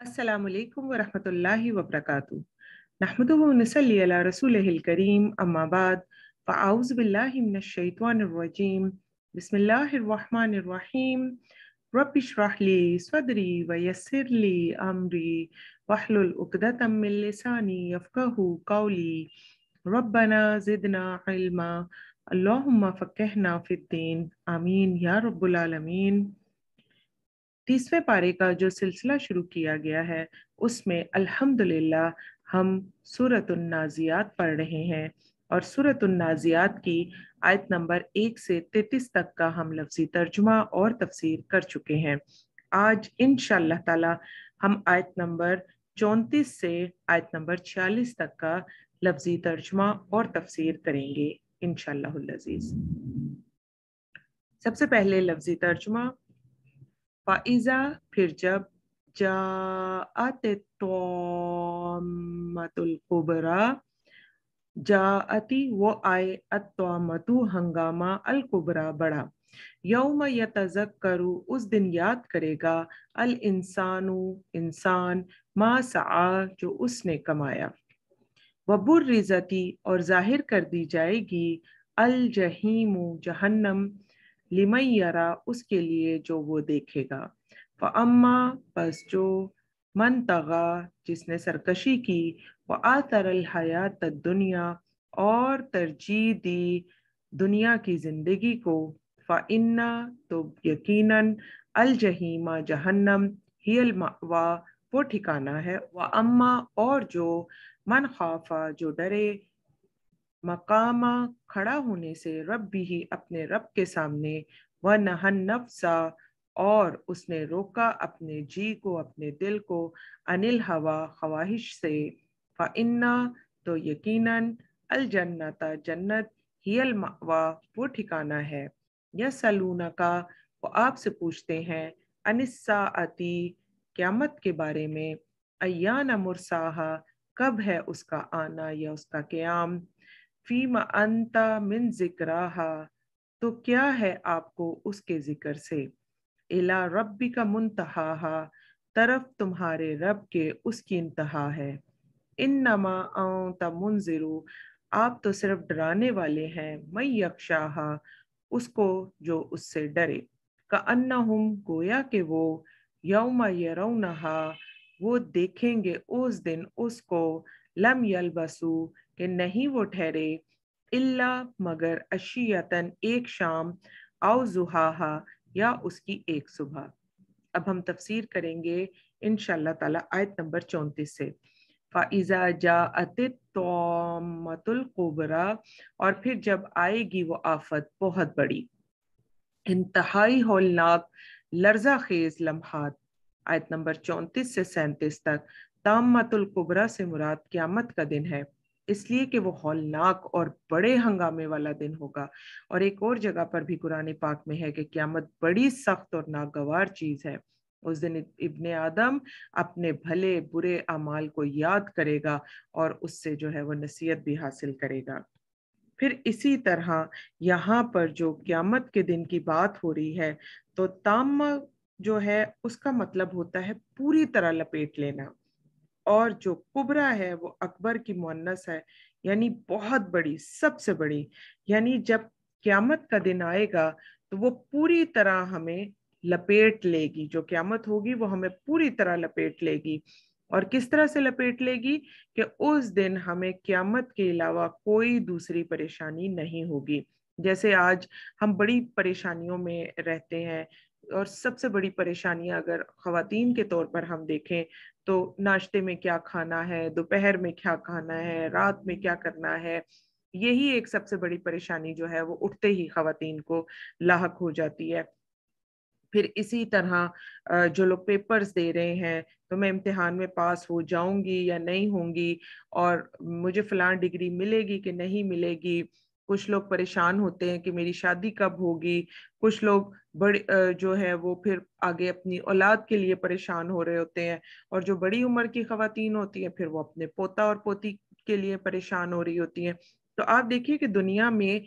السلام عليكم ورحمة الله وبركاته نحمده ونسلي على رسوله الكريم أما بعد فأعوذ بالله من الشيطان الرجيم بسم الله الرحمن الرحيم رب اشرح لي صدري ويسر لي أمري واحلل عقدة من لساني يفقه قولي ربنا زدنا علما اللهم فقهنا في الدين آمين يا رب العالمين तीसवें पारे का जो सिलसिला शुरू किया गया है उसमें अल्हम्दुलिल्लाह हम सूरत नाजियात पढ़ रहे हैं और सूरत नाजियात की आयत नंबर एक से तैतीस तक का हम लफ्जी तर्जुमा और तफसीर कर चुके हैं आज इन ताला हम आयत नंबर चौंतीस से आयत नंबर छियालीस तक का लफ्जी तर्जुमा और तफसीर करेंगे इनशालाजीज सबसे पहले लफ्जी तर्जुमा फ़ाइज़ा फिर जब जात तोमतुल्कुबरा जाती वो आए अतोमतु हंगामा अलकुबरा बड़ा यौम यतजक्करु उस दिन याद करेगा अल इंसानु इंसान मा सआ जो उसने कमाया वबुर्रिजती और जाहिर कर दी जाएगी अल जहीमु जहन्नम लिमई यरा उसके लिए जो वो देखेगा व अम्मा बस जो मन तगा जिसने सरकशी की व आतरल हयात दुनिया और तरजीह दी दुनिया की ज़िंदगी को फ़ाइन्ना तो यकीनन अलजहीमा जहन्नम हियल मावा वो ठिकाना है व अम्मा और जो मन खाफा जो डरे मकामा खड़ा होने से रब्बी ही अपने रब के सामने व नहन नफसा और उसने रोका अपने जी को अपने दिल को अनिल हवा ख्वाहिश से फ़न्ना तो यकीनन अल जन्नता जन्नत ही अल मावा वो ठिकाना है यह सलूना का वो आपसे पूछते हैं अनिस्सा अति क़्यामत के बारे में अयान मुरसाहा कब है उसका आना या उसका क्याम फीमा अंता मिन जिक्रा तो क्या है आपको उसके जिक्र से इला रब्बी का मुंतहा तरफ तुम्हारे रब के उसकी इंतहा है इन नमा ता आप तो सिर्फ डराने वाले हैं मई यकशाह उसको जो उससे डरे का अन्ना हम गोया के वो यौम यरौनहा वो देखेंगे उस दिन उसको लम यल बसू कि नहीं वो ठहरे इल्ला मगर अशियतन एक शाम आओ जुहा या उसकी एक सुबह अब हम तफसीर करेंगे इन ताला आयत नंबर चौंतीस से फ़ाइज़ा जा कोबरा और फिर जब आएगी वो आफत बहुत बड़ी इंतहाई होलनाक लर्जा खेज लम्हात आयत नंबर चौंतीस से सैंतीस तक तामतुलकुबरा से मुराद क्यामत का दिन है इसलिए कि वो हौलनाक और बड़े हंगामे वाला दिन होगा और एक और जगह पर भी कुरान पाक में है कि क्यामत बड़ी सख्त और नागवार चीज़ है उस दिन इबन आदम अपने भले बुरे अमाल को याद करेगा और उससे जो है वो नसीहत भी हासिल करेगा फिर इसी तरह यहाँ पर जो क्यामत के दिन की बात हो रही है तो ताम जो है उसका मतलब होता है पूरी तरह लपेट लेना और जो कुबरा है वो अकबर की मुन्नस है यानी बहुत बड़ी सबसे बड़ी यानी जब क्यामत का दिन आएगा तो वो पूरी तरह हमें लपेट लेगी जो क्यामत होगी वो हमें पूरी तरह लपेट लेगी और किस तरह से लपेट लेगी कि उस दिन हमें क्यामत के अलावा कोई दूसरी परेशानी नहीं होगी जैसे आज हम बड़ी परेशानियों में रहते हैं और सबसे बड़ी परेशानियां अगर खातन के तौर पर हम देखें तो नाश्ते में क्या खाना है दोपहर में क्या खाना है रात में क्या करना है यही एक सबसे बड़ी परेशानी जो है वो उठते ही खातन को लाक हो जाती है फिर इसी तरह जो लोग पेपर्स दे रहे हैं तो मैं इम्तिहान में पास हो जाऊंगी या नहीं होंगी और मुझे फ़लां डिग्री मिलेगी कि नहीं मिलेगी कुछ लोग परेशान होते हैं कि मेरी शादी कब होगी कुछ लोग बड़े जो है वो फिर आगे अपनी औलाद के लिए परेशान हो रहे होते हैं और जो बड़ी उम्र की खातन होती है फिर वो अपने पोता और पोती के लिए परेशान हो रही होती हैं तो आप देखिए कि दुनिया में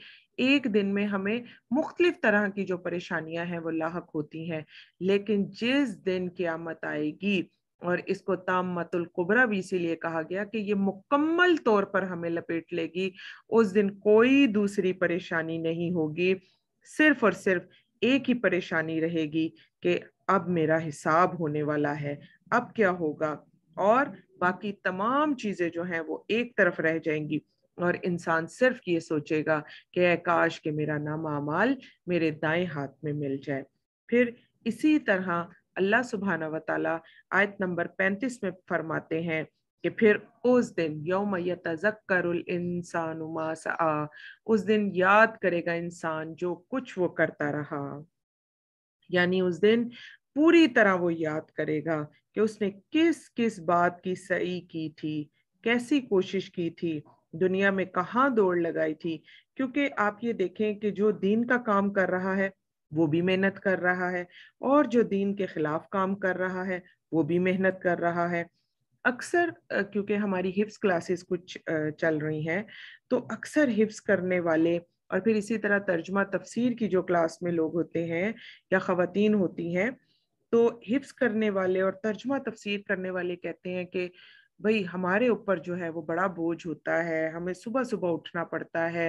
एक दिन में हमें मुख्तलिफ तरह की जो परेशानियां हैं वो लाक होती हैं लेकिन जिस दिन क्यामत आएगी और इसको मतुल कुबरा भी इसीलिए कहा गया कि ये मुकम्मल तौर पर हमें लपेट लेगी उस दिन कोई दूसरी परेशानी नहीं होगी सिर्फ और सिर्फ एक ही परेशानी रहेगी कि अब मेरा हिसाब होने वाला है अब क्या होगा और बाकी तमाम चीज़ें जो हैं वो एक तरफ रह जाएंगी और इंसान सिर्फ ये सोचेगा कि काश के मेरा नाम अमाल मेरे दाएं हाथ में मिल जाए फिर इसी तरह अल्लाह सुबहाना व आयत नंबर पैंतीस में फरमाते हैं कि फिर उस दिन यौम इंसानुमा उस दिन याद करेगा इंसान जो कुछ वो करता रहा यानी उस दिन पूरी तरह वो याद करेगा कि उसने किस किस बात की सही की थी कैसी कोशिश की थी दुनिया में कहाँ दौड़ लगाई थी क्योंकि आप ये देखें कि जो दीन का काम कर रहा है वो भी मेहनत कर रहा है और जो दीन के खिलाफ काम कर रहा है वो भी मेहनत कर रहा है अक्सर क्योंकि हमारी हिप्स क्लासेस कुछ चल रही हैं तो अक्सर हिप्स करने वाले और फिर इसी तरह तर्जमा तफसीर की जो क्लास में लोग होते हैं या खातन होती हैं तो हिप्स करने वाले और तर्जमा तफसीर करने वाले कहते हैं कि भाई हमारे ऊपर जो है वो बड़ा बोझ होता है हमें सुबह सुबह उठना पड़ता है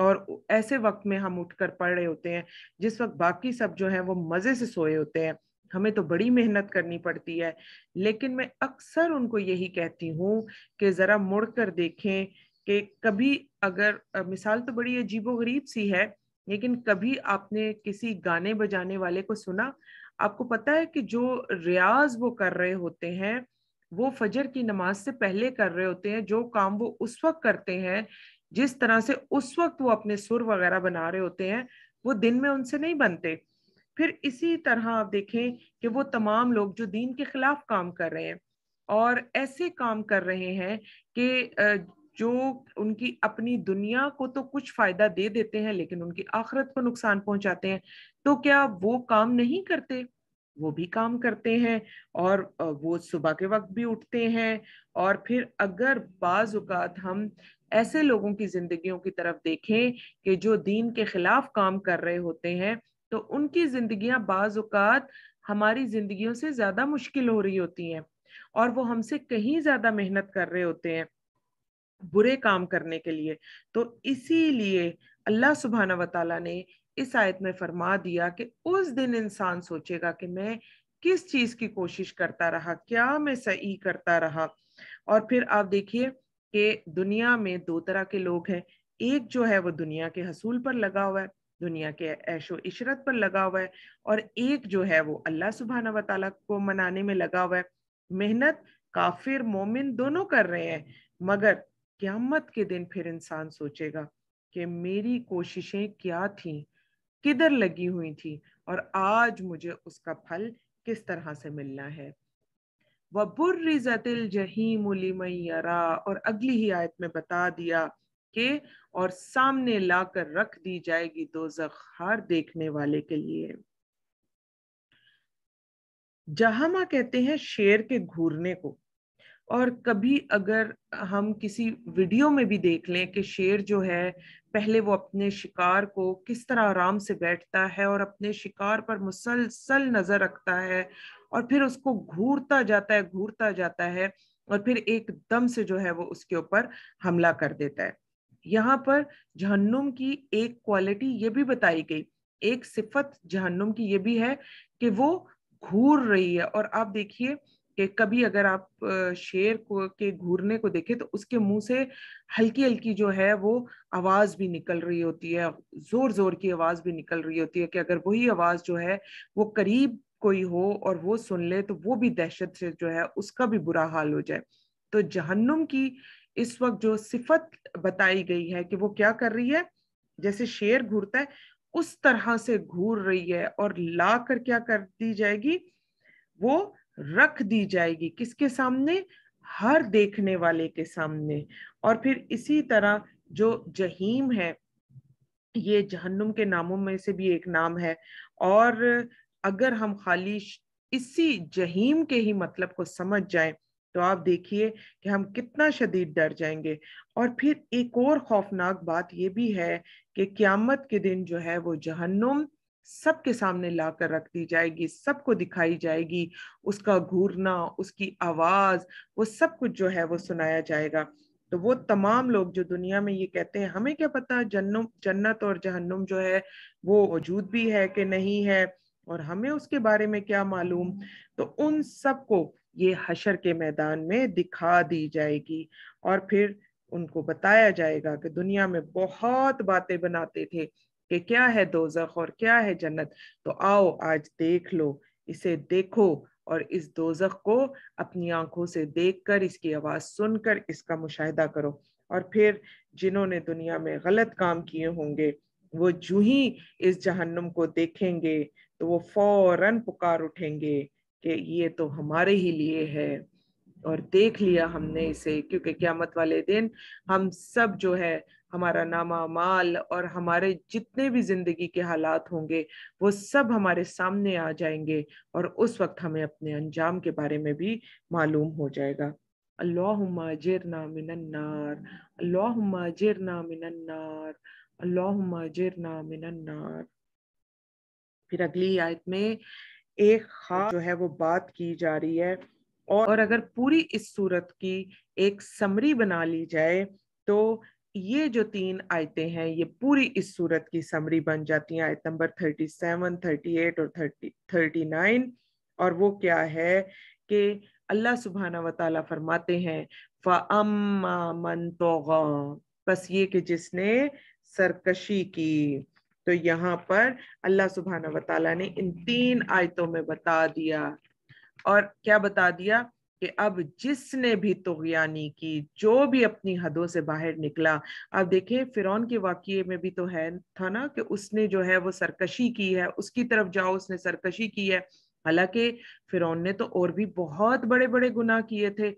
और ऐसे वक्त में हम उठकर पढ़ रहे होते हैं जिस वक्त बाकी सब जो है वो मज़े से सोए होते हैं हमें तो बड़ी मेहनत करनी पड़ती है लेकिन मैं अक्सर उनको यही कहती हूँ कि ज़रा मुड़ कर देखें कि कभी अगर मिसाल तो बड़ी अजीबो गरीब सी है लेकिन कभी आपने किसी गाने बजाने वाले को सुना आपको पता है कि जो रियाज वो कर रहे होते हैं वो फजर की नमाज से पहले कर रहे होते हैं जो काम वो उस वक्त करते हैं जिस तरह से उस वक्त वो अपने सुर वगैरह बना रहे होते हैं वो दिन में उनसे नहीं बनते फिर इसी तरह आप देखें कि वो तमाम लोग जो दीन के खिलाफ काम कर रहे हैं और ऐसे काम कर रहे हैं कि जो उनकी अपनी दुनिया को तो कुछ फायदा दे देते हैं लेकिन उनकी आखिरत को नुकसान पहुंचाते हैं तो क्या वो काम नहीं करते वो भी काम करते हैं और वो सुबह के वक्त भी उठते हैं और फिर अगर बाज़ हम ऐसे लोगों की जिंदगियों की तरफ देखें कि जो दीन के खिलाफ काम कर रहे होते हैं तो उनकी जिंदगियां बाज़ात हमारी जिंदगियों से ज़्यादा मुश्किल हो रही होती हैं और वो हमसे कहीं ज़्यादा मेहनत कर रहे होते हैं बुरे काम करने के लिए तो इसीलिए अल्लाह सुबहाना वाली ने इस आयत में फरमा दिया कि उस दिन इंसान सोचेगा कि मैं किस चीज़ की कोशिश करता रहा क्या मैं सही करता रहा और फिर आप देखिए कि दुनिया में दो तरह के लोग हैं एक जो है वो दुनिया के हसूल पर लगा हुआ है दुनिया के ऐशो इशरत पर लगा हुआ है और एक जो है वो अल्लाह सुबहाना वाली को मनाने में लगा हुआ है मेहनत काफिर मोमिन दोनों कर रहे हैं मगर क्यामत के दिन फिर इंसान सोचेगा कि मेरी कोशिशें क्या थी किधर लगी हुई थी और आज मुझे उसका फल किस तरह से मिलना है वबुर्रिजतिल जहीम लिमयरा और अगली ही आयत में बता दिया के और सामने लाकर रख दी जाएगी दो जखार देखने वाले के लिए जहामा कहते हैं शेर के घूरने को और कभी अगर हम किसी वीडियो में भी देख लें कि शेर जो है पहले वो अपने शिकार को किस तरह आराम से बैठता है और अपने शिकार पर मुसलसल नज़र रखता है और फिर उसको घूरता जाता है घूरता जाता है और फिर एकदम से जो है वो उसके ऊपर हमला कर देता है यहाँ पर जहन्नुम की एक क्वालिटी ये भी बताई गई एक सिफत जहन्नुम की ये भी है कि वो घूर रही है और आप देखिए कि कभी अगर आप शेर को के घूरने को देखें तो उसके मुंह से हल्की हल्की जो है वो आवाज़ भी निकल रही होती है ज़ोर ज़ोर की आवाज़ भी निकल रही होती है कि अगर वही आवाज़ जो है वो करीब कोई हो और वो सुन ले तो वो भी दहशत से जो है उसका भी बुरा हाल हो जाए तो जहन्नुम की इस वक्त जो सिफत बताई गई है कि वो क्या कर रही है जैसे शेर घूरता है उस तरह से घूर रही है और ला कर क्या कर दी जाएगी वो रख दी जाएगी किसके सामने हर देखने वाले के सामने और फिर इसी तरह जो जहीम है ये जहन्नुम के नामों में से भी एक नाम है और अगर हम खाली इसी जहीम के ही मतलब को समझ जाए तो आप देखिए कि हम कितना शदीद डर जाएंगे और फिर एक और खौफनाक बात यह भी है कि क्यामत के दिन जो है वो जहन्नुम सबके सामने ला कर रख दी जाएगी सबको दिखाई जाएगी उसका घूरना उसकी आवाज़ वो सब कुछ जो है वो सुनाया जाएगा तो वो तमाम लोग जो दुनिया में ये कहते हैं हमें क्या पता जन्नुम जन्नत और जहन्नुम जो है वो वजूद भी है कि नहीं है और हमें उसके बारे में क्या मालूम तो उन सबको ये हशर के मैदान में दिखा दी जाएगी और फिर उनको बताया जाएगा कि दुनिया में बहुत बातें बनाते थे कि क्या है दोजख और क्या है जन्नत तो आओ आज देख लो इसे देखो और इस दोजख को अपनी आंखों से देखकर इसकी आवाज़ सुनकर इसका मुशाहिदा करो और फिर जिन्होंने दुनिया में गलत काम किए होंगे वो जू ही इस जहन्नुम को देखेंगे तो वो फौरन पुकार उठेंगे कि ये तो हमारे ही लिए है और देख लिया हमने इसे क्योंकि क्यामत वाले दिन हम सब जो है हमारा नामा माल और हमारे जितने भी जिंदगी के हालात होंगे वो सब हमारे सामने आ जाएंगे और उस वक्त हमें अपने अंजाम के बारे में भी मालूम हो जाएगा अल्लाहुम्मा अजिरना मिनन्नार अल्लाहुम्मा ना मिनन्नार अल्लाहुम्मा अजिरना मिनन्नार फिर अगली आयत में एक खास जो है वो बात की जा रही है और, और अगर पूरी इस सूरत की एक समरी बना ली जाए तो ये जो तीन आयतें हैं ये पूरी इस सूरत की समरी बन जाती हैं आयत number thirty seven thirty eight और थर्टी थर्टी नाइन और वो क्या है कि अल्लाह सुबहाना व फरमाते हैं फ़अम्मा मन तो बस ये कि जिसने सरकशी की तो यहाँ पर अल्लाह सुबहाना वाली ने इन तीन आयतों में बता दिया और क्या बता दिया कि अब जिसने भी तोगयानी की जो भी अपनी हदों से बाहर निकला अब देखिए फिरौन के वाक्य में भी तो है था ना कि उसने जो है वो सरकशी की है उसकी तरफ जाओ उसने सरकशी की है हालांकि फिरौन ने तो और भी बहुत बड़े बड़े गुनाह किए थे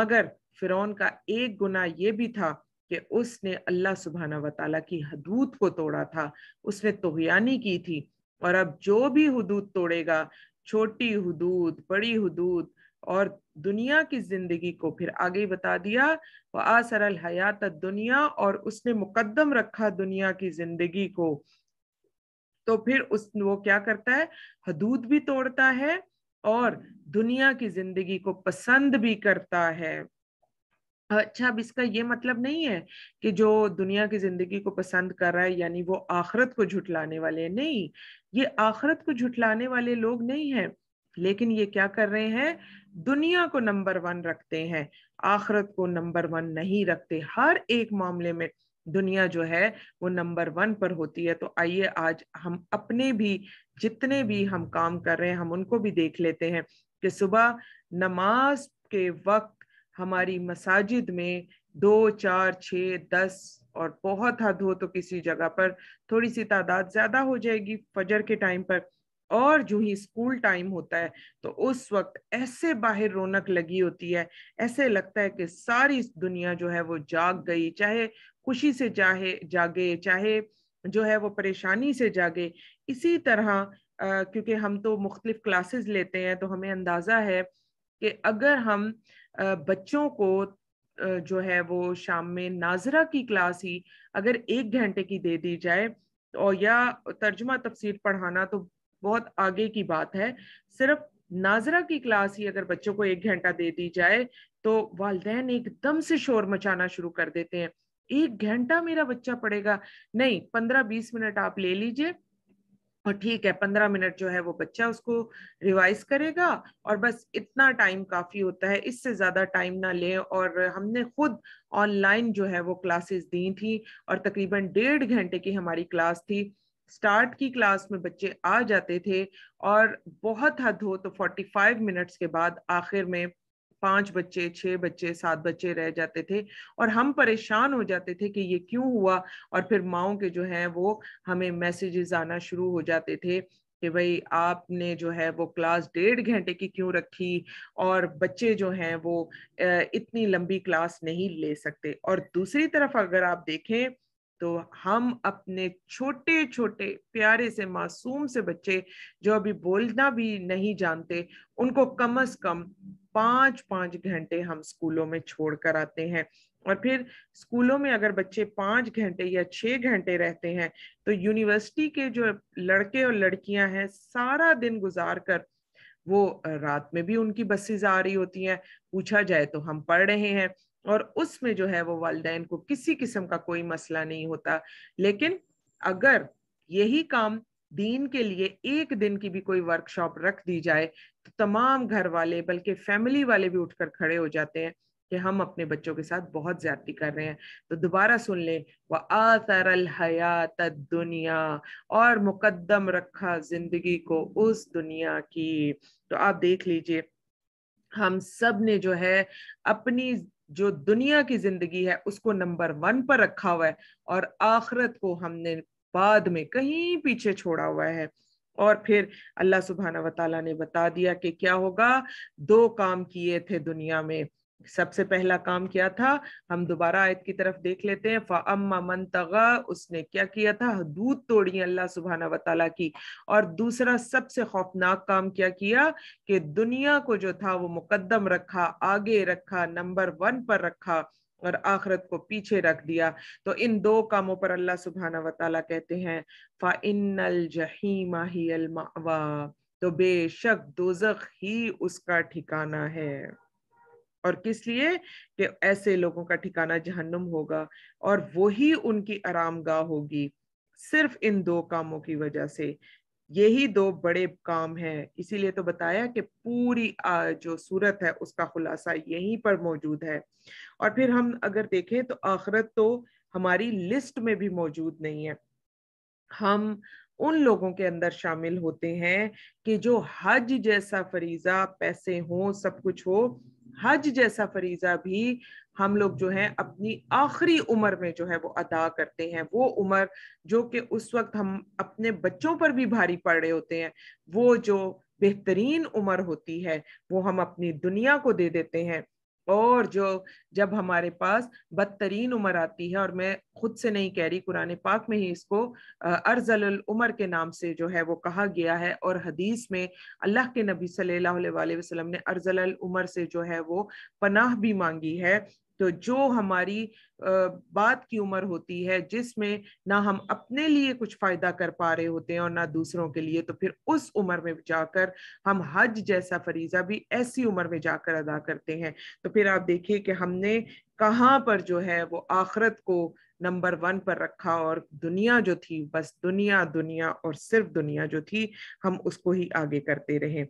मगर फिरौन का एक गुना ये भी था कि उसने अल्लाह सुबहाना वताला की हदूद को तोड़ा था उसने तोहयानी की थी और अब जो भी हदूद तोड़ेगा छोटी हदूद बड़ी हदूद और दुनिया की जिंदगी को फिर आगे बता दिया वह असरल हयात दुनिया और उसने मुकदम रखा दुनिया की जिंदगी को तो फिर उस वो क्या करता है हदूद भी तोड़ता है और दुनिया की जिंदगी को पसंद भी करता है अच्छा अब इसका ये मतलब नहीं है कि जो दुनिया की जिंदगी को पसंद कर रहा है यानी वो आखरत को झुटलाने वाले नहीं ये आखरत को झुटलाने वाले लोग नहीं है लेकिन ये क्या कर रहे हैं दुनिया को नंबर वन रखते हैं आखरत को नंबर वन नहीं रखते हर एक मामले में दुनिया जो है वो नंबर वन पर होती है तो आइए आज हम अपने भी जितने भी हम काम कर रहे हैं हम उनको भी देख लेते हैं कि सुबह नमाज के वक्त हमारी मसाजिद में दो चार छ दस और बहुत हद हो तो किसी जगह पर थोड़ी सी तादाद ज़्यादा हो जाएगी फजर के टाइम पर और जो ही स्कूल टाइम होता है तो उस वक्त ऐसे बाहर रौनक लगी होती है ऐसे लगता है कि सारी दुनिया जो है वो जाग गई चाहे खुशी से चाहे जागे चाहे जो है वो परेशानी से जागे इसी तरह क्योंकि हम तो मुख्तलिफ क्लासेस लेते हैं तो हमें अंदाज़ा है कि अगर हम बच्चों को जो है वो शाम में नाजरा की क्लास ही अगर एक घंटे की दे दी जाए और या तर्जमा तफसीर पढ़ाना तो बहुत आगे की बात है सिर्फ नाजरा की क्लास ही अगर बच्चों को एक घंटा दे दी जाए तो वालदेन एकदम से शोर मचाना शुरू कर देते हैं एक घंटा मेरा बच्चा पढ़ेगा नहीं पंद्रह बीस मिनट आप ले लीजिए और ठीक है पंद्रह मिनट जो है वो बच्चा उसको रिवाइज करेगा और बस इतना टाइम काफ़ी होता है इससे ज़्यादा टाइम ना ले और हमने खुद ऑनलाइन जो है वो क्लासेस दी थी और तकरीबन डेढ़ घंटे की हमारी क्लास थी स्टार्ट की क्लास में बच्चे आ जाते थे और बहुत हद हो तो 45 मिनट्स के बाद आखिर में पांच बच्चे छह बच्चे सात बच्चे रह जाते थे और हम परेशान हो जाते थे कि ये क्यों हुआ और फिर माओ के जो है वो हमें मैसेजेस आना शुरू हो जाते थे कि भाई आपने जो है वो क्लास डेढ़ घंटे की क्यों रखी और बच्चे जो हैं वो इतनी लंबी क्लास नहीं ले सकते और दूसरी तरफ अगर आप देखें तो हम अपने छोटे छोटे प्यारे से मासूम से बच्चे जो अभी बोलना भी नहीं जानते उनको कम अज कम पाँच पाँच घंटे हम स्कूलों में छोड़ कर आते हैं और फिर स्कूलों में अगर बच्चे पांच घंटे या छह घंटे रहते हैं तो यूनिवर्सिटी के जो लड़के और लड़कियां हैं सारा दिन गुजार कर वो रात में भी उनकी बसेज आ रही होती हैं पूछा जाए तो हम पढ़ रहे हैं और उसमें जो है वो वालदेन को किसी किस्म का कोई मसला नहीं होता लेकिन अगर यही काम दीन के लिए एक दिन की भी कोई वर्कशॉप रख दी जाए तो तमाम घर वाले बल्कि फैमिली वाले भी उठकर खड़े हो जाते हैं कि हम अपने बच्चों के साथ बहुत ज्यादा कर रहे हैं तो दोबारा सुन लें व आतरल हयात दुनिया और मुकदम रखा जिंदगी को उस दुनिया की तो आप देख लीजिए हम सब ने जो है अपनी जो दुनिया की जिंदगी है उसको नंबर वन पर रखा हुआ है और आखरत को हमने बाद में कहीं पीछे छोड़ा हुआ है और फिर अल्लाह सुबहाना वाली ने बता दिया कि क्या होगा दो काम किए थे दुनिया में सबसे पहला काम क्या था हम दोबारा आयत की तरफ देख लेते हैं फम्मा मन तगा उसने क्या किया था हदूद तोड़ी अल्लाह सुबहाना वताला की और दूसरा सबसे खौफनाक काम क्या किया कि दुनिया को जो था वो मुकदम रखा आगे रखा नंबर वन पर रखा और आखरत को पीछे रख दिया तो इन दो कामों पर अल्लाह सुबहाना वाला कहते हैं फ़ाइनल जहीमा ही तो बेशक दोजख ही उसका ठिकाना है और किस लिए कि ऐसे लोगों का ठिकाना जहन्नुम होगा और वही उनकी आराम होगी सिर्फ इन दो कामों की वजह से यही दो बड़े काम हैं इसीलिए तो बताया कि पूरी जो सूरत है उसका खुलासा यहीं पर मौजूद है और फिर हम अगर देखें तो आखरत तो हमारी लिस्ट में भी मौजूद नहीं है हम उन लोगों के अंदर शामिल होते हैं कि जो हज जैसा फरीजा पैसे हो सब कुछ हो हज जैसा फरीजा भी हम लोग जो है अपनी आखिरी उम्र में जो है वो अदा करते हैं वो उम्र जो कि उस वक्त हम अपने बच्चों पर भी भारी पड़ रहे होते हैं वो जो बेहतरीन उम्र होती है वो हम अपनी दुनिया को दे देते हैं और जो जब हमारे पास बदतरीन उम्र आती है और मैं खुद से नहीं कह रही कुरान पाक में ही इसको अर्जल उमर के नाम से जो है वो कहा गया है और हदीस में अल्लाह के नबी सल्लल्लाहु अलैहि वसल्लम ने अर्जल उमर से जो है वो पनाह भी मांगी है तो जो हमारी बात की उम्र होती है जिसमें ना हम अपने लिए कुछ फायदा कर पा रहे होते हैं और ना दूसरों के लिए तो फिर उस उम्र में जाकर हम हज जैसा फरीजा भी ऐसी उम्र में जाकर अदा करते हैं तो फिर आप देखिए कि हमने कहाँ पर जो है वो आखरत को नंबर वन पर रखा और दुनिया जो थी बस दुनिया दुनिया और सिर्फ दुनिया जो थी हम उसको ही आगे करते रहे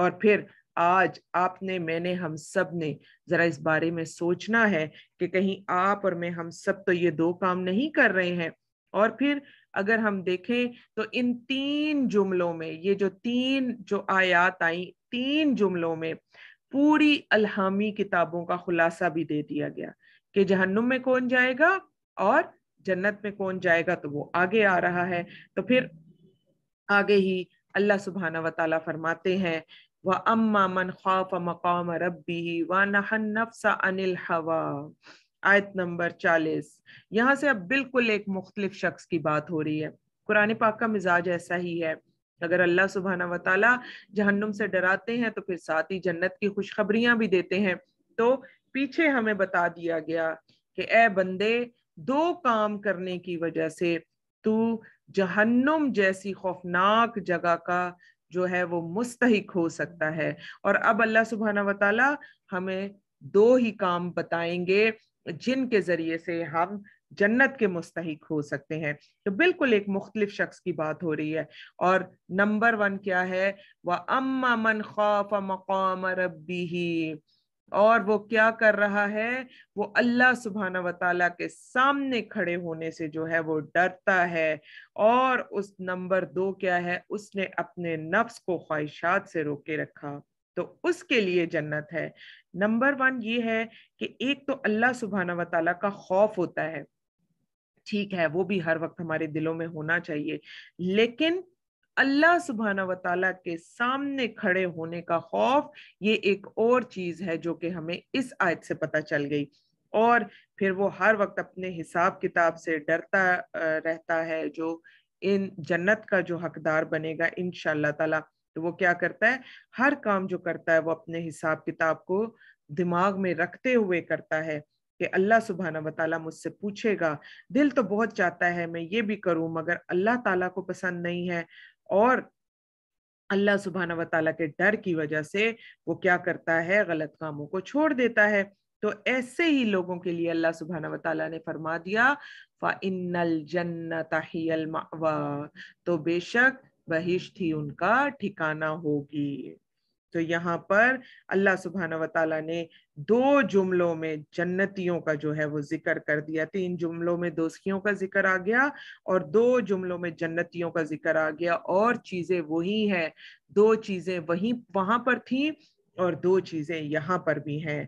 और फिर आज आपने मैंने हम सब ने जरा इस बारे में सोचना है कि कहीं आप और मैं हम सब तो ये दो काम नहीं कर रहे हैं और फिर अगर हम देखें तो इन तीन जुमलों में ये जो तीन जो आयात आई तीन जुमलों में पूरी अलहामी किताबों का खुलासा भी दे दिया गया कि जहन्नुम में कौन जाएगा और जन्नत में कौन जाएगा तो वो आगे आ रहा है तो फिर आगे ही अल्लाह सुबहाना वाली फरमाते हैं अम्मा मन ख्वाफ मकाम रबी व नहन नफ्सा अनिल हवा आयत नंबर चालीस यहाँ से अब बिल्कुल एक मुख्तलिफ शख्स की बात हो रही है कुरान पाक का मिजाज ऐसा ही है अगर अल्लाह सुबहाना वाली जहन्नुम से डराते हैं तो फिर साथ ही जन्नत की खुशखबरियां भी देते हैं तो पीछे हमें बता दिया गया कि ए बंदे दो काम करने की वजह से तू जहन्नुम जैसी खौफनाक जगह का जो है वो मुस्तक हो सकता है और अब अल्लाह सुबहाना वाली हमें दो ही काम बताएंगे जिनके जरिए से हम जन्नत के मुस्तक हो सकते हैं तो बिल्कुल एक मुख्तलिफ शख्स की बात हो रही है और नंबर वन क्या है वह अम्मा मन खौफ मकाम रबी और वो क्या कर रहा है वो अल्लाह सुबहाना वाली के सामने खड़े होने से जो है वो डरता है और उस नंबर दो क्या है उसने अपने नफ्स को ख्वाहिशात से रोके रखा तो उसके लिए जन्नत है नंबर वन ये है कि एक तो अल्लाह सुबहाना वाली का खौफ होता है ठीक है वो भी हर वक्त हमारे दिलों में होना चाहिए लेकिन अल्लाह सुबहाना वाली के सामने खड़े होने का खौफ ये एक और चीज है जो कि हमें इस आयत से पता चल गई और फिर वो हर वक्त अपने हिसाब किताब से डरता रहता है जो इन जन्नत का जो हकदार बनेगा इन ताला तो वो क्या करता है हर काम जो करता है वो अपने हिसाब किताब को दिमाग में रखते हुए करता है कि अल्लाह सुबहाना वाली मुझसे पूछेगा दिल तो बहुत चाहता है मैं ये भी करूं मगर अल्लाह ताला को पसंद नहीं है और अल्लाह सुबहाना वाली के डर की वजह से वो क्या करता है गलत कामों को छोड़ देता है तो ऐसे ही लोगों के लिए अल्लाह सुबहाना वाली ने फरमा दिया फ़ाइनल जन्नत तो बेशक बहिश्त ही उनका ठिकाना होगी तो यहाँ पर अल्लाह सुबहान वाली ने दो जुमलों में जन्नतियों का जो है वो जिक्र कर दिया तीन जुमलों में दोस्तियों का जिक्र आ गया और दो जुमलों में जन्नतियों का जिक्र आ गया और चीजें वही हैं दो चीजें वही वहां पर थी और दो चीजें यहाँ पर भी हैं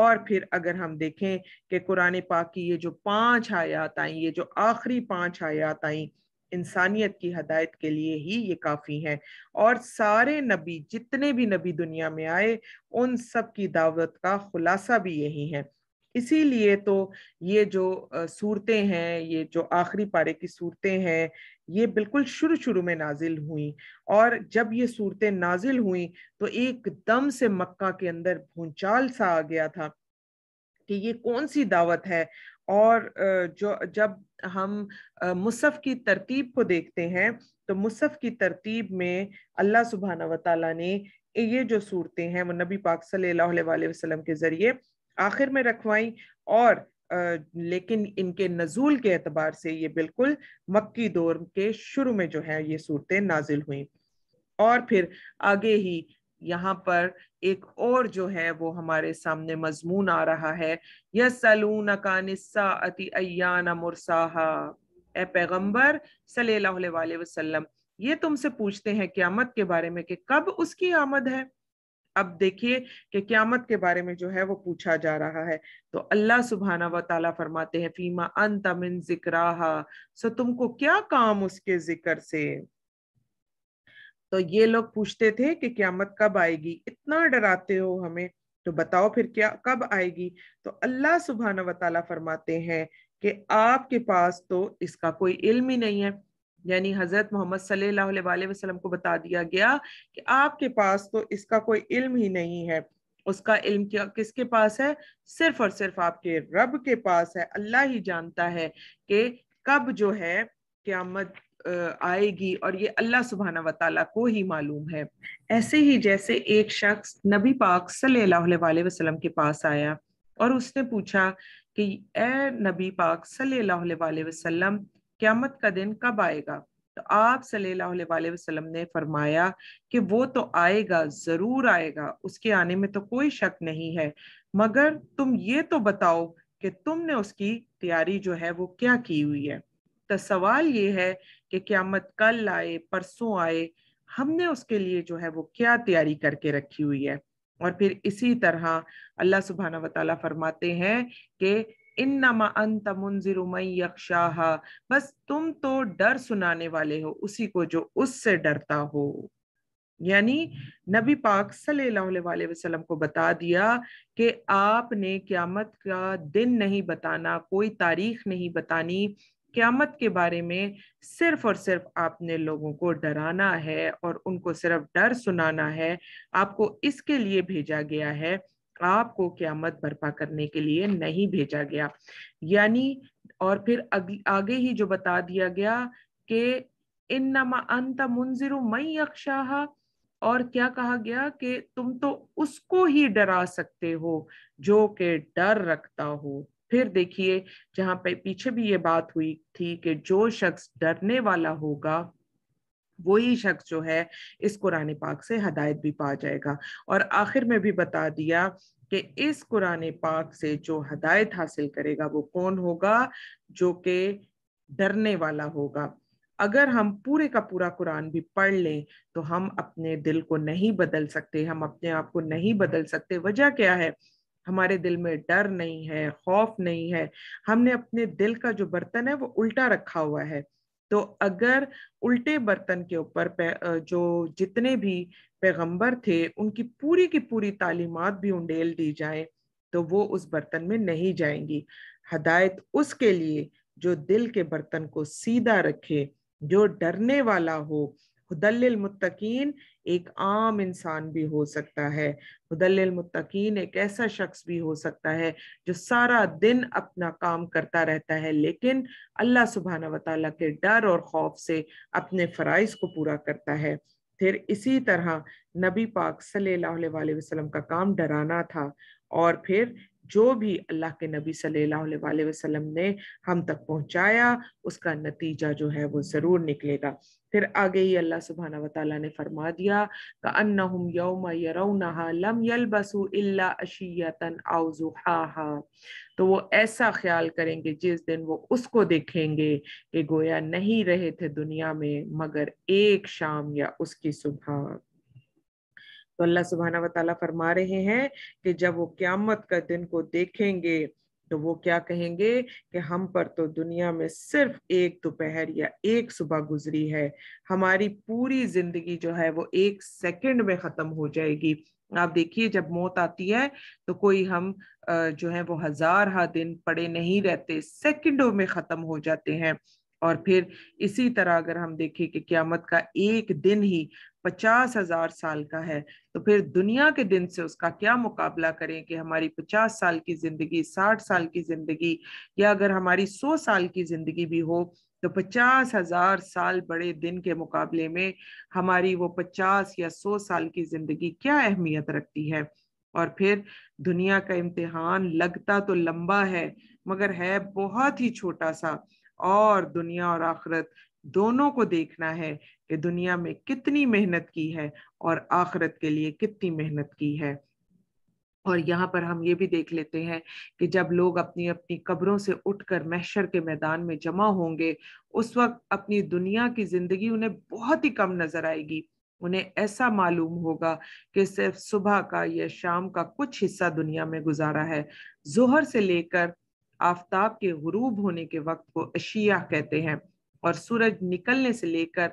और फिर अगर हम देखें कि कुरान पाक की ये जो पांच आयात आई ये जो आखिरी पांच आयात आई इंसानियत की हदायत के लिए ही ये काफ़ी हैं और सारे नबी जितने भी नबी दुनिया में आए उन सब की दावत का खुलासा भी यही है इसीलिए तो ये जो सूरतें हैं ये जो आखिरी पारे की सूरतें हैं ये बिल्कुल शुरू शुरू में नाजिल हुई और जब ये सूरतें नाजिल हुई तो एकदम से मक्का के अंदर भूचाल सा आ गया था कि ये कौन सी दावत है और जो जब हम मुसफ़ की तरतीब को देखते हैं तो मुसफ़ की तरतीब में अल्लाह सुबहाना वाली ने ये जो सूरतें हैं वो नबी पाक वसल्लम के ज़रिए आखिर में रखवाई और लेकिन इनके नज़ूल के अतबार से ये बिल्कुल मक्की दौर के शुरू में जो है ये सूरतें नाजिल हुई और फिर आगे ही यहाँ पर एक और जो है वो हमारे सामने मजमून आ रहा है यह सलून अति अयान मुरसाहा ए पैगम्बर सल्लाम ये तुमसे पूछते हैं क्यामत के बारे में कि कब उसकी आमद है अब देखिए कि क्यामत के बारे में जो है वो पूछा जा रहा है तो अल्लाह सुबहाना व ताला फरमाते हैं फीमा अंत मिन जिक्राहा सो तुमको क्या काम उसके जिक्र से तो ये लोग पूछते थे कि क्यामत कब आएगी इतना डराते हो हमें तो बताओ फिर क्या कब आएगी तो अल्लाह सुबहाना वाली फरमाते हैं कि आपके पास तो इसका कोई इल्म ही नहीं है यानी हजरत मोहम्मद सल्लल्लाहु वसल्लम को बता दिया गया कि आपके पास तो इसका कोई इल्म ही नहीं है उसका इल्म क्या किसके पास है सिर्फ और सिर्फ आपके रब के पास है अल्लाह ही जानता है कि कब जो है क्यामत आएगी और ये अल्लाह सुबहाना वाली को ही मालूम है ऐसे ही जैसे एक शख्स नबी पाक सल्लल्लाहु अलैहि के पास आया और उसने पूछा कि ए नबी पाक सल्ला वसलम क्यामत का दिन कब आएगा तो आप सल्लल्लाहु ने फरमाया कि वो तो आएगा ज़रूर आएगा उसके आने में तो कोई शक नहीं है मगर तुम ये तो बताओ कि तुमने उसकी तैयारी जो है वो क्या की हुई है तो सवाल ये है कि क्यामत कल आए परसों आए हमने उसके लिए जो है वो क्या तैयारी करके रखी हुई है और फिर इसी तरह अल्लाह सुबहाना वाली फरमाते हैं कि इन नमा अंत मुनजिर बस तुम तो डर सुनाने वाले हो उसी को जो उससे डरता हो यानी नबी पाक सल्लल्लाहु को बता दिया कि आपने क्यामत का दिन नहीं बताना कोई तारीख नहीं बतानी क्यामत के बारे में सिर्फ और सिर्फ आपने लोगों को डराना है और उनको सिर्फ डर सुनाना है आपको इसके लिए भेजा गया है आपको क्यामत बर्पा करने के लिए नहीं भेजा गया यानी और फिर आगे ही जो बता दिया गया कि इन नमा अंत मुंजिर मई अक्षाह और क्या कहा गया कि तुम तो उसको ही डरा सकते हो जो कि डर रखता हो फिर देखिए जहां पे पीछे भी ये बात हुई थी कि जो शख्स डरने वाला होगा वही शख्स जो है इस कुरान पाक से हदायत भी पा जाएगा और आखिर में भी बता दिया कि इस कुरान पाक से जो हदायत हासिल करेगा वो कौन होगा जो कि डरने वाला होगा अगर हम पूरे का पूरा कुरान भी पढ़ लें तो हम अपने दिल को नहीं बदल सकते हम अपने आप को नहीं बदल सकते वजह क्या है हमारे दिल में डर नहीं है खौफ नहीं है हमने अपने दिल का जो बर्तन है वो उल्टा रखा हुआ है तो अगर उल्टे बर्तन के ऊपर जो जितने भी पैगंबर थे उनकी पूरी की पूरी तालीमात भी उंडेल दी जाए तो वो उस बर्तन में नहीं जाएंगी हदायत उसके लिए जो दिल के बर्तन को सीधा रखे जो डरने वाला हो हदल मुत्तकीन एक आम इंसान भी हो सकता है हदल मुत्तकीन एक ऐसा शख्स भी हो सकता है जो सारा दिन अपना काम करता रहता है लेकिन अल्लाह सुबहाना वाली के डर और खौफ से अपने फ़राइज़ को पूरा करता है फिर इसी तरह नबी पाक सल्लल्लाहु अलैहि वसल्लम का काम डराना था और फिर जो भी अल्लाह के नबी सल्लल्लाहु अलैहि वसल्लम ने हम तक पहुंचाया उसका नतीजा जो है वो ज़रूर निकलेगा फिर आगे ही अल्लाह सुबहाना वाली ने फरमा दिया का हम यौम यम यल बसु इल्ला अशियतन तो वो ऐसा ख्याल करेंगे जिस दिन वो उसको देखेंगे कि गोया नहीं रहे थे दुनिया में मगर एक शाम या उसकी सुबह तो अल्लाह सुबहाना वाली फरमा रहे हैं कि जब वो क्यामत का दिन को देखेंगे तो वो क्या कहेंगे कि हम पर तो दुनिया में सिर्फ एक दोपहर या एक सुबह गुजरी है हमारी पूरी जिंदगी जो है वो एक सेकंड में खत्म हो जाएगी आप देखिए जब मौत आती है तो कोई हम जो है वो हजार हा दिन पड़े नहीं रहते सेकंडों में खत्म हो जाते हैं और फिर इसी तरह अगर हम देखें कि क्यामत का एक दिन ही पचास हजार साल का है तो फिर दुनिया के दिन से उसका क्या मुकाबला करें कि हमारी पचास साल की जिंदगी साठ साल की जिंदगी या अगर हमारी सौ साल की जिंदगी भी हो तो पचास हजार साल बड़े दिन के मुकाबले में हमारी वो पचास या सौ साल की जिंदगी क्या अहमियत रखती है और फिर दुनिया का इम्तिहान लगता तो लंबा है मगर है बहुत ही छोटा सा और दुनिया और आखरत दोनों को देखना है कि दुनिया में कितनी मेहनत की है और आखरत के लिए कितनी मेहनत की है और यहाँ पर हम ये भी देख लेते हैं कि जब लोग अपनी अपनी कब्रों से उठकर महशर के मैदान में जमा होंगे उस वक्त अपनी दुनिया की जिंदगी उन्हें बहुत ही कम नजर आएगी उन्हें ऐसा मालूम होगा कि सिर्फ सुबह का या शाम का कुछ हिस्सा दुनिया में गुजारा है जोहर से लेकर आफ्ताब के गुरूब होने के वक्त को अशिया कहते हैं और सूरज निकलने से लेकर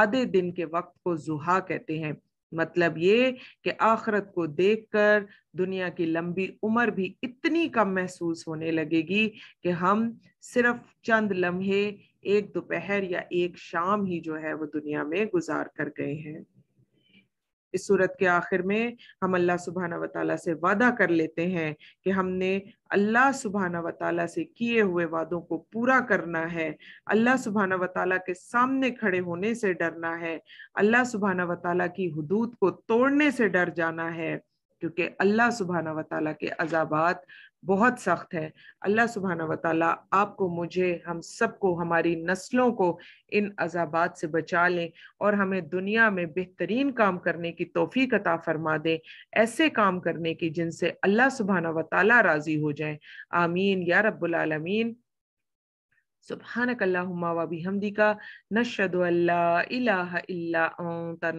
आधे दिन के वक्त को जुहा कहते हैं मतलब ये कि आखरत को देखकर दुनिया की लंबी उम्र भी इतनी कम महसूस होने लगेगी कि हम सिर्फ चंद लम्हे एक दोपहर या एक शाम ही जो है वो दुनिया में गुजार कर गए हैं इस सूरत के आखिर में हम अल्लाह सुबहाना वाली से वादा कर लेते हैं कि हमने अल्लाह सुबहाना वाली से किए हुए वादों को पूरा करना है अल्लाह सुबहाना वाली के सामने खड़े होने से डरना है अल्लाह सुबहाना वाली की हदूद को तोड़ने से डर जाना है क्योंकि अल्लाह सुबहाना वाली के अजाबात बहुत सख्त है अल्लाह सुबहाना वाली आपको मुझे हम सबको हमारी नस्लों को इन अजाबात से बचा लें और हमें दुनिया में बेहतरीन काम करने की तोफ़ी कता फरमा दें ऐसे काम करने की जिनसे अल्लाह सुबहाना वाली राज़ी हो जाए आमीन या रबालमीन सुबहानकल्लाहुम्मा व बिहमदिका नशहदु अल्ला इलाहा